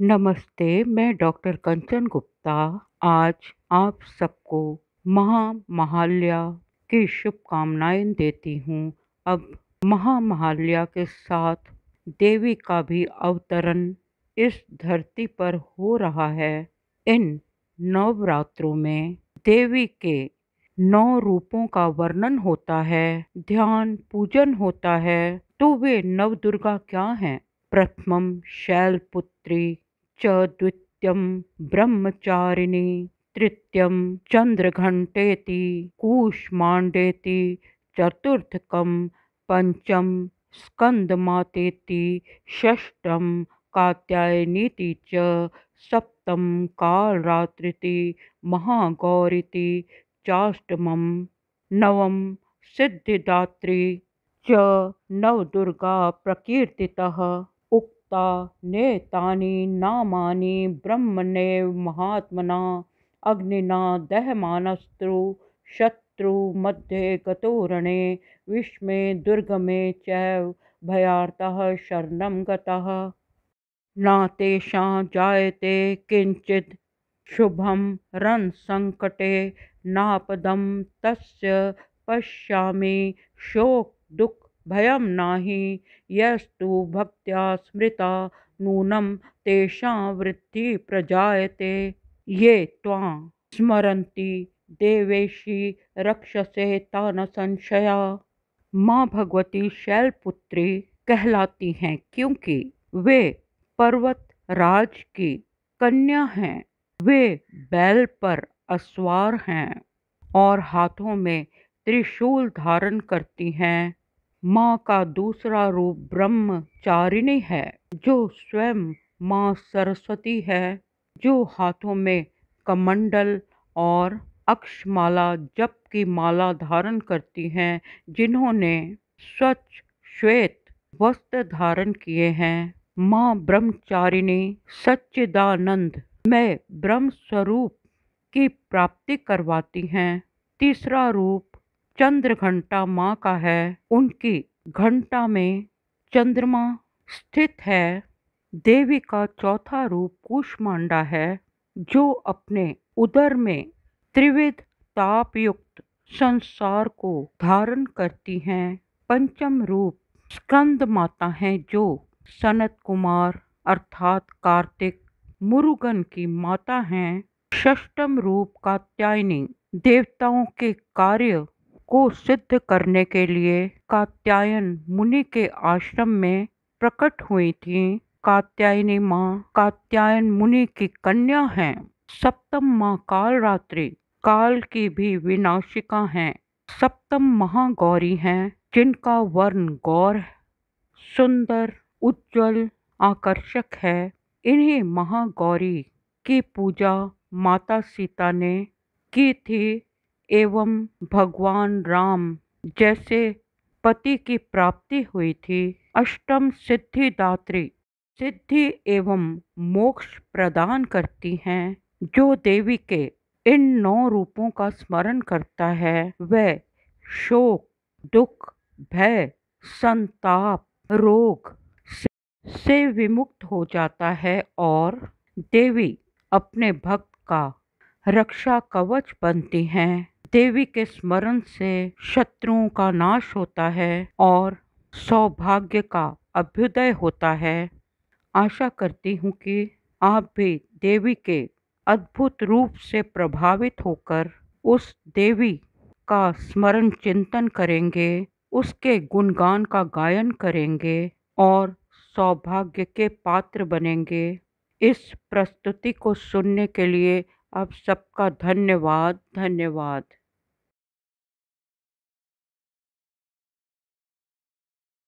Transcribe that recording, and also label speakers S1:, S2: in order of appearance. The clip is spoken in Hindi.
S1: नमस्ते मैं डॉक्टर कंचन गुप्ता आज आप सबको महा महाल्या की शुभकामनाएं देती हूँ अब महामहाल्या के साथ देवी का भी अवतरण इस धरती पर हो रहा है इन नवरात्रों में देवी के नौ रूपों का वर्णन होता है ध्यान पूजन होता है तो वे नव दुर्गा क्या हैं प्रथम शैलपुत्री च ब्रह्मचारिणी तृतीयं चन्द्रघण्टेति कूष्माण्डेति चतुर्थक पंचम स्कन्दमातेति षष्ठं कात्यायनीति च सप्तं कालरात्रिति महागौरिति नवम सिद्धिदात्री च नवदुर्गा प्रकीर्ति ता नेतानि नामानि ब्रह्मण्येव महात्मना अग्निना दहमानस्तु शत्रुमध्ये गतो रणे विश्मे दुर्गमे चैव भयार्तः शरणं गतः न तेषां जायते किञ्चित् शुभं रणसङ्कटे नापदं तस्य पश्यामि शोकदुःख भय नाही यस्तु भक्त्या स्मृता तेषा वृत्ति प्रजाते ये तां स्मरन्ति देवेशी रक्षसे तान संशया माँ भगवती शैलपुत्री कहलाती हैं क्योंकि वे पर्वत राज की कन्या हैं वे बैल पर असवार हैं और हाथों में त्रिशूल धारण करती हैं माँ का दूसरा रूप ब्रह्मचारिणी है जो स्वयं माँ सरस्वती है जो हाथों में कमंडल और अक्षमाला जप की माला धारण करती हैं जिन्होंने स्वच्छ श्वेत वस्त्र धारण किए हैं माँ ब्रह्मचारिणी सच्चिदानंद में ब्रह्म स्वरूप की प्राप्ति करवाती हैं तीसरा रूप चंद्र घंटा माँ का है उनकी घंटा में चंद्रमा स्थित है देवी का चौथा रूप कुशमांडा है जो अपने उदर में त्रिविध तापयुक्त संसार को धारण करती हैं पंचम रूप स्कंद माता हैं जो सनत कुमार अर्थात कार्तिक मुरुगन की माता हैं षष्टम रूप का त्यायनी देवताओं के कार्य को सिद्ध करने के लिए कात्यायन मुनि के आश्रम में प्रकट हुई थी कात्यायनी माँ कात्यायन मुनि की कन्या है सप्तम माँ कालरात्रि काल की भी विनाशिका हैं सप्तम महागौरी हैं जिनका वर्ण गौर सुंदर उज्जवल आकर्षक है इन्हीं महागौरी की पूजा माता सीता ने की थी एवं भगवान राम जैसे पति की प्राप्ति हुई थी अष्टम सिद्धिदात्री सिद्धि एवं मोक्ष प्रदान करती हैं जो देवी के इन नौ रूपों का स्मरण करता है वह शोक दुख भय संताप रोग से विमुक्त हो जाता है और देवी अपने भक्त का रक्षा कवच बनती हैं देवी के स्मरण से शत्रुओं का नाश होता है और सौभाग्य का अभ्युदय होता है आशा करती हूँ कि आप भी देवी के अद्भुत रूप से प्रभावित होकर उस देवी का स्मरण चिंतन करेंगे उसके गुणगान का गायन करेंगे और सौभाग्य के पात्र बनेंगे इस प्रस्तुति को सुनने के लिए आप सबका धन्यवाद धन्यवाद